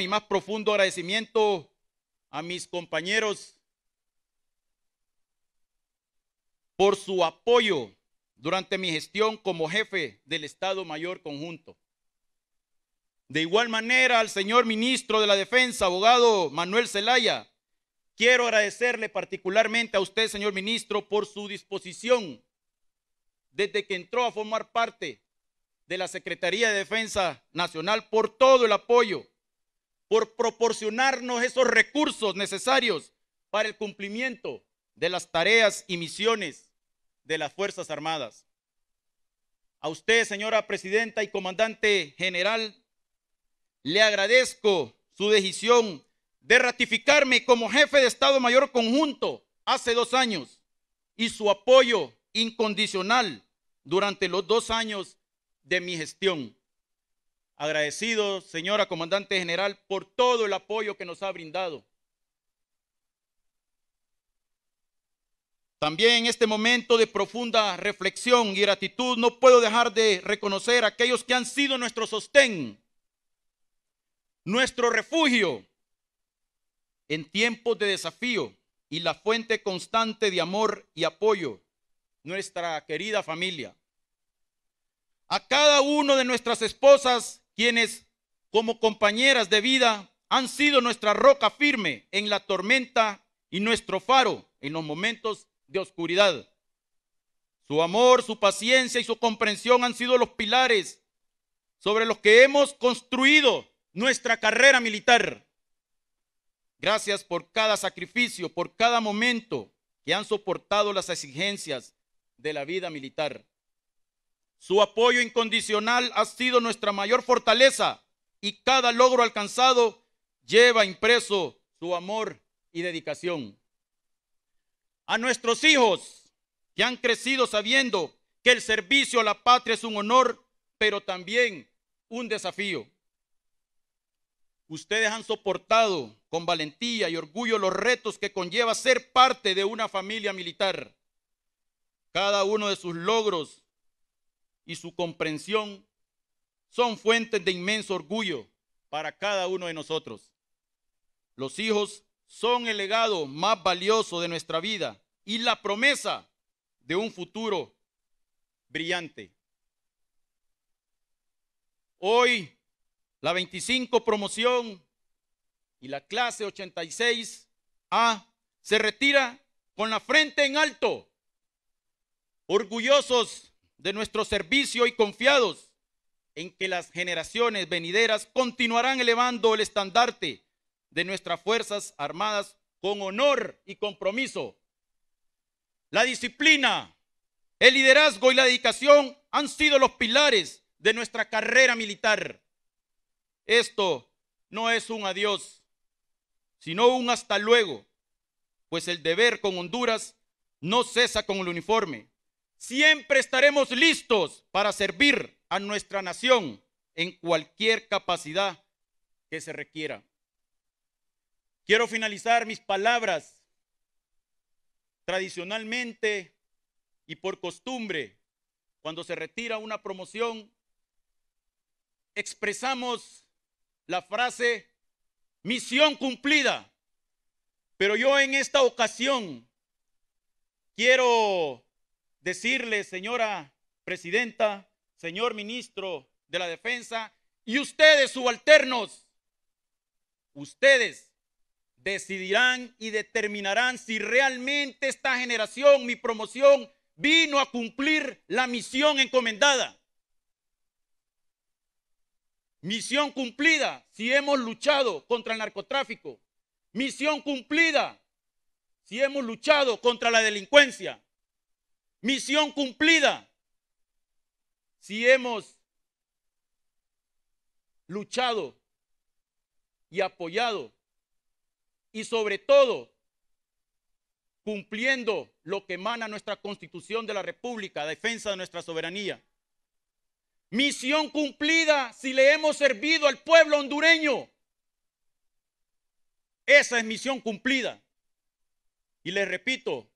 Mi más profundo agradecimiento a mis compañeros por su apoyo durante mi gestión como jefe del Estado Mayor Conjunto. De igual manera al señor ministro de la Defensa, abogado Manuel Zelaya, quiero agradecerle particularmente a usted, señor ministro, por su disposición desde que entró a formar parte de la Secretaría de Defensa Nacional, por todo el apoyo por proporcionarnos esos recursos necesarios para el cumplimiento de las tareas y misiones de las Fuerzas Armadas. A usted, señora presidenta y comandante general, le agradezco su decisión de ratificarme como jefe de Estado Mayor Conjunto hace dos años y su apoyo incondicional durante los dos años de mi gestión. Agradecido, señora comandante general, por todo el apoyo que nos ha brindado. También en este momento de profunda reflexión y gratitud no puedo dejar de reconocer a aquellos que han sido nuestro sostén, nuestro refugio en tiempos de desafío y la fuente constante de amor y apoyo, nuestra querida familia. A cada uno de nuestras esposas quienes como compañeras de vida han sido nuestra roca firme en la tormenta y nuestro faro en los momentos de oscuridad. Su amor, su paciencia y su comprensión han sido los pilares sobre los que hemos construido nuestra carrera militar. Gracias por cada sacrificio, por cada momento que han soportado las exigencias de la vida militar. Su apoyo incondicional ha sido nuestra mayor fortaleza y cada logro alcanzado lleva impreso su amor y dedicación. A nuestros hijos que han crecido sabiendo que el servicio a la patria es un honor, pero también un desafío. Ustedes han soportado con valentía y orgullo los retos que conlleva ser parte de una familia militar. Cada uno de sus logros y su comprensión son fuentes de inmenso orgullo para cada uno de nosotros. Los hijos son el legado más valioso de nuestra vida y la promesa de un futuro brillante. Hoy, la 25 promoción y la clase 86A se retira con la frente en alto, orgullosos de nuestro servicio y confiados en que las generaciones venideras continuarán elevando el estandarte de nuestras Fuerzas Armadas con honor y compromiso. La disciplina, el liderazgo y la dedicación han sido los pilares de nuestra carrera militar. Esto no es un adiós, sino un hasta luego, pues el deber con Honduras no cesa con el uniforme, siempre estaremos listos para servir a nuestra nación en cualquier capacidad que se requiera. Quiero finalizar mis palabras. Tradicionalmente y por costumbre, cuando se retira una promoción, expresamos la frase misión cumplida. Pero yo en esta ocasión quiero decirle, señora presidenta, señor ministro de la defensa, y ustedes, subalternos, ustedes decidirán y determinarán si realmente esta generación, mi promoción, vino a cumplir la misión encomendada. Misión cumplida si hemos luchado contra el narcotráfico. Misión cumplida si hemos luchado contra la delincuencia. Misión cumplida. Si hemos luchado y apoyado y sobre todo cumpliendo lo que emana nuestra constitución de la República, defensa de nuestra soberanía. Misión cumplida si le hemos servido al pueblo hondureño. Esa es misión cumplida. Y les repito,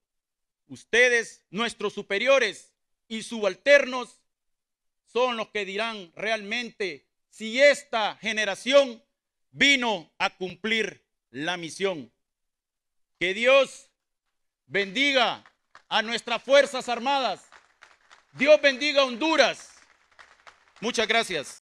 Ustedes, nuestros superiores y subalternos, son los que dirán realmente si esta generación vino a cumplir la misión. Que Dios bendiga a nuestras Fuerzas Armadas. Dios bendiga a Honduras. Muchas gracias.